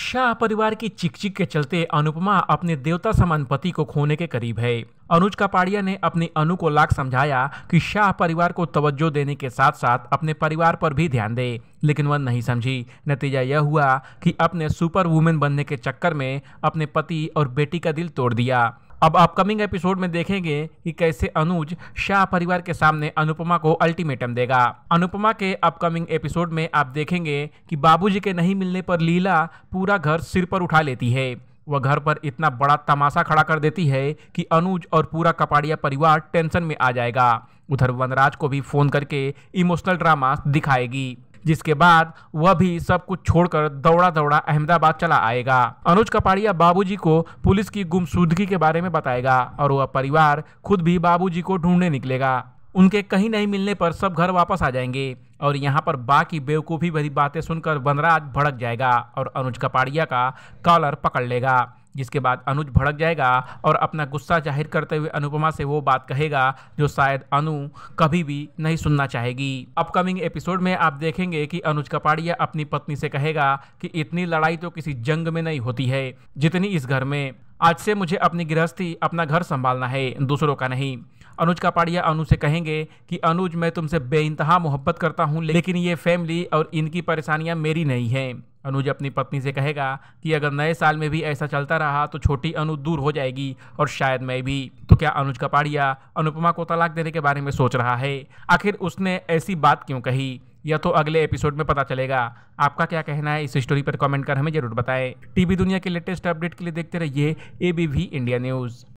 शाह परिवार की चिकचिक के चलते अनुपमा अपने देवता समान पति को खोने के करीब है अनुज कपाड़िया ने अपनी अनु को लाख समझाया कि शाह परिवार को तवज्जो देने के साथ साथ अपने परिवार पर भी ध्यान दे लेकिन वह नहीं समझी नतीजा यह हुआ कि अपने सुपर वुमेन बनने के चक्कर में अपने पति और बेटी का दिल तोड़ दिया अब अपकमिंग एपिसोड में देखेंगे कि कैसे अनुज शाह परिवार के सामने अनुपमा को अल्टीमेटम देगा अनुपमा के अपकमिंग एपिसोड में आप देखेंगे कि बाबूजी के नहीं मिलने पर लीला पूरा घर सिर पर उठा लेती है वह घर पर इतना बड़ा तमाशा खड़ा कर देती है कि अनुज और पूरा कपाड़िया परिवार टेंशन में आ जाएगा उधर वनराज को भी फोन करके इमोशनल ड्रामा दिखाएगी जिसके बाद वह भी सब कुछ छोड़कर दौड़ा दौड़ा अहमदाबाद चला आएगा अनुज कपाड़िया बाबूजी को पुलिस की गुमशुदगी के बारे में बताएगा और वह परिवार खुद भी बाबूजी को ढूंढने निकलेगा उनके कहीं नहीं मिलने पर सब घर वापस आ जाएंगे और यहाँ पर बा की बेवकूफ़ी भरी बातें सुनकर वनराज भड़क जाएगा और अनुज कपाड़िया का कॉलर पकड़ लेगा जिसके बाद अनुज भड़क जाएगा और अपना गुस्सा जाहिर करते हुए अनुपमा से वो बात कहेगा जो शायद अनु कभी भी नहीं सुनना चाहेगी अपकमिंग एपिसोड में आप देखेंगे कि अनुज कपाड़िया अपनी पत्नी से कहेगा कि इतनी लड़ाई तो किसी जंग में नहीं होती है जितनी इस घर में आज से मुझे अपनी गृहस्थी अपना घर संभालना है दूसरों का नहीं अनुज कापाड़िया अनु से कहेंगे कि अनुज मैं तुमसे बेइंतहा मोहब्बत करता हूँ लेकिन ये फैमिली और इनकी परेशानियाँ मेरी नहीं हैं अनुज अपनी पत्नी से कहेगा कि अगर नए साल में भी ऐसा चलता रहा तो छोटी अनु दूर हो जाएगी और शायद मैं भी तो क्या अनुज कपाड़िया अनुपमा को तलाक देने के बारे में सोच रहा है आखिर उसने ऐसी बात क्यों कही यह तो अगले एपिसोड में पता चलेगा आपका क्या कहना है इस स्टोरी पर कमेंट कर हमें जरूर बताएं टीवी दुनिया के लेटेस्ट अपडेट के लिए देखते रहिए एबीवी इंडिया न्यूज़